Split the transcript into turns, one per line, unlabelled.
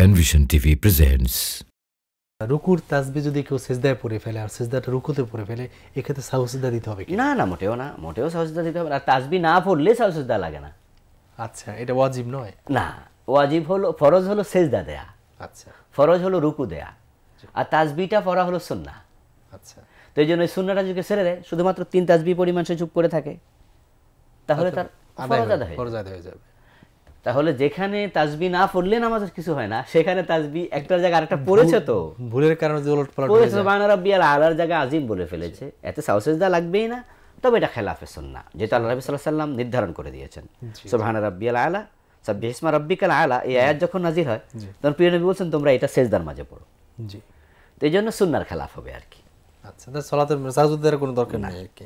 Panvision TV presents
রুকুর তাসবি যদি কেউ সেজদায় পড়ে ফেলে আর সেজদাটা রুকুতে পড়ে ফেলে এক্ষেত্রে সাহসিদা দিতে হবে না না মোটেও না মোটেও সাহসিদা দিতে হবে আর তাসবি না পড়লে সাহসিদা লাগে না আচ্ছা এটা ওয়াজিব নয় না ওয়াজিব হলো ফরজ হলো সেজদা দেয়া আচ্ছা ফরজ হলো রুকু দেয়া আর তাসবিটা পড়া হলো সুন্না আচ্ছা তো এই জন্য সুন্নাটা যদি ছেড়ে দেয় শুধুমাত্র তিন তাসবি পরিমাণ সে চুপ করে থাকে তাহলে আচ্ছা, তার
ফরজ আদায় হয়ে যাবে
তাহলে যেখানে তাজবি না পড়লে নামাজের কিছু হয় না সেখানে তাজবি একটার জায়গা আরেকটা পড়েছে তো
ভুলের কারণে যে উলটপালট পড়েছে সুবহান
সুবহানারাব্বি আল আলার জায়গা আজিম বলে ফেলেছে এতে সাউসেজদা লাগবেই না তবে এটা খেলাফে সুন্নাহ যেটা আল্লাহ নবী সাল্লাল্লাহু আলাইহি সাল্লাম নির্ধারণ করে দিয়েছেন সুবহানারাব্বি আল আলা সাব্বিহ ইসমা রাব্বিকাল আলা এই আয়াত যখন নাজিল হয় তখন প্রিয় নবী বলছেন তোমরা এটা সেজদার মাঝে পড়ো জি তো এই জন্য সুন্নার খেলাফ হবে আর কি
আচ্ছা তাহলে সালাতের সাজুদের কোনো দরকার নাই আর কি